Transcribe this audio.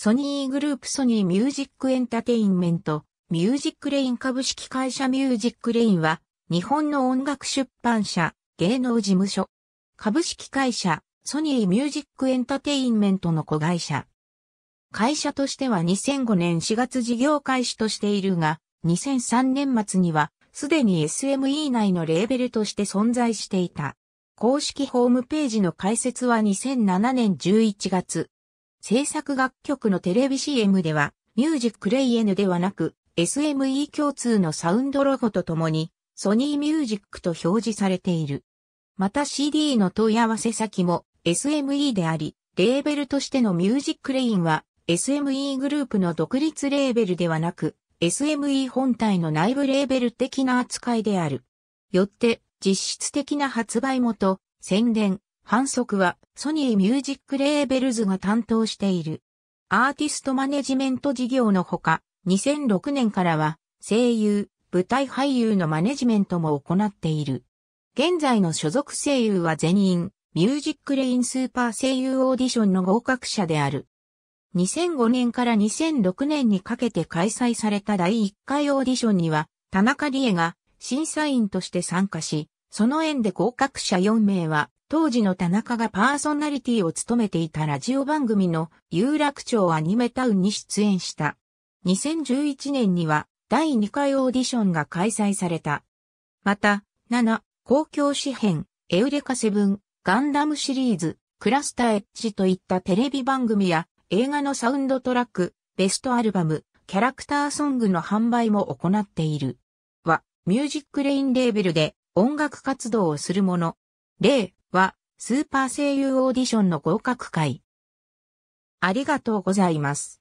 ソニーグループソニーミュージックエンタテインメント、ミュージックレイン株式会社ミュージックレインは、日本の音楽出版社、芸能事務所。株式会社、ソニーミュージックエンタテインメントの子会社。会社としては2005年4月事業開始としているが、2003年末には、すでに SME 内のレーベルとして存在していた。公式ホームページの開設は2007年11月。制作楽曲のテレビ CM では、ミュージックレイエヌではなく、SME 共通のサウンドロゴとともに、ソニーミュージックと表示されている。また CD の問い合わせ先も SME であり、レーベルとしてのミュージックレインは SME グループの独立レーベルではなく、SME 本体の内部レーベル的な扱いである。よって、実質的な発売元、宣伝、反則はソニーミュージックレーベルズが担当している。アーティストマネジメント事業のほか、2006年からは声優、舞台俳優のマネジメントも行っている。現在の所属声優は全員、ミュージックレインスーパー声優オーディションの合格者である。2005年から2006年にかけて開催された第1回オーディションには、田中理恵が審査員として参加し、その縁で合格者4名は当時の田中がパーソナリティを務めていたラジオ番組の有楽町アニメタウンに出演した。2011年には第2回オーディションが開催された。また、7、公共詩編、エウレカセブン、ガンダムシリーズ、クラスターエッジといったテレビ番組や映画のサウンドトラック、ベストアルバム、キャラクターソングの販売も行っている。は、ミュージックレインレーベルで音楽活動をするもの。は、スーパー声優オーディションの合格会。ありがとうございます。